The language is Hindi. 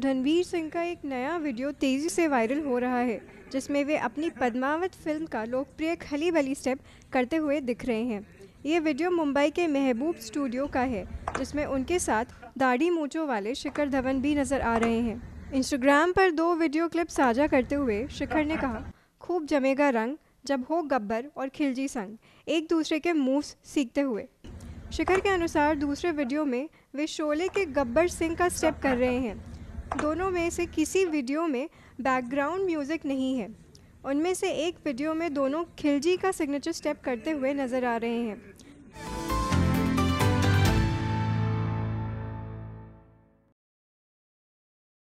धनवीर सिंह का एक नया वीडियो तेज़ी से वायरल हो रहा है जिसमें वे अपनी पद्मावत फिल्म का लोकप्रिय खली बली स्टेप करते हुए दिख रहे हैं ये वीडियो मुंबई के महबूब स्टूडियो का है जिसमें उनके साथ दाढ़ी मूचों वाले शिखर धवन भी नज़र आ रहे हैं इंस्टाग्राम पर दो वीडियो क्लिप साझा करते हुए शिखर ने कहा खूब जमेगा रंग जब हो गब्बर और खिलजी संग एक दूसरे के मूव्स सीखते हुए शिखर के अनुसार दूसरे वीडियो में वे शोले के गब्बर सिंह का स्टेप कर रहे हैं दोनों में से किसी वीडियो में बैकग्राउंड म्यूज़िक नहीं है उनमें से एक वीडियो में दोनों खिलजी का सिग्नेचर स्टेप करते हुए नज़र आ रहे हैं